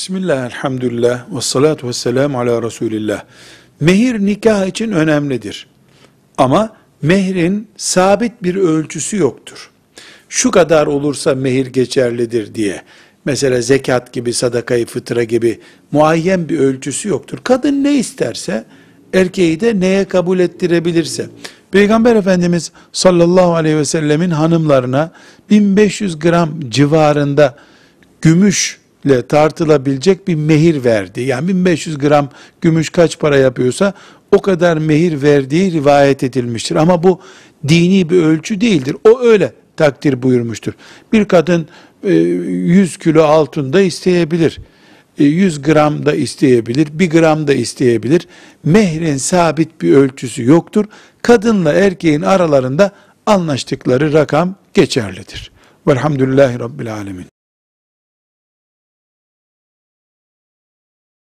Bismillah, elhamdülillah, ve salatu ve selamu ala Resulillah. Mehir nikah için önemlidir. Ama mehrin sabit bir ölçüsü yoktur. Şu kadar olursa mehir geçerlidir diye. Mesela zekat gibi, sadakayı fıtra gibi muayyen bir ölçüsü yoktur. Kadın ne isterse, erkeği de neye kabul ettirebilirse. Peygamber Efendimiz sallallahu aleyhi ve sellemin hanımlarına 1500 gram civarında gümüş ile tartılabilecek bir mehir verdi. Yani 1500 gram gümüş kaç para yapıyorsa o kadar mehir verdiği rivayet edilmiştir. Ama bu dini bir ölçü değildir. O öyle takdir buyurmuştur. Bir kadın 100 e, kilo altında isteyebilir. 100 e, gram da isteyebilir, 1 gram da isteyebilir. Mehrin sabit bir ölçüsü yoktur. Kadınla erkeğin aralarında anlaştıkları rakam geçerlidir. Velhamdülillahi Rabbil Alemin.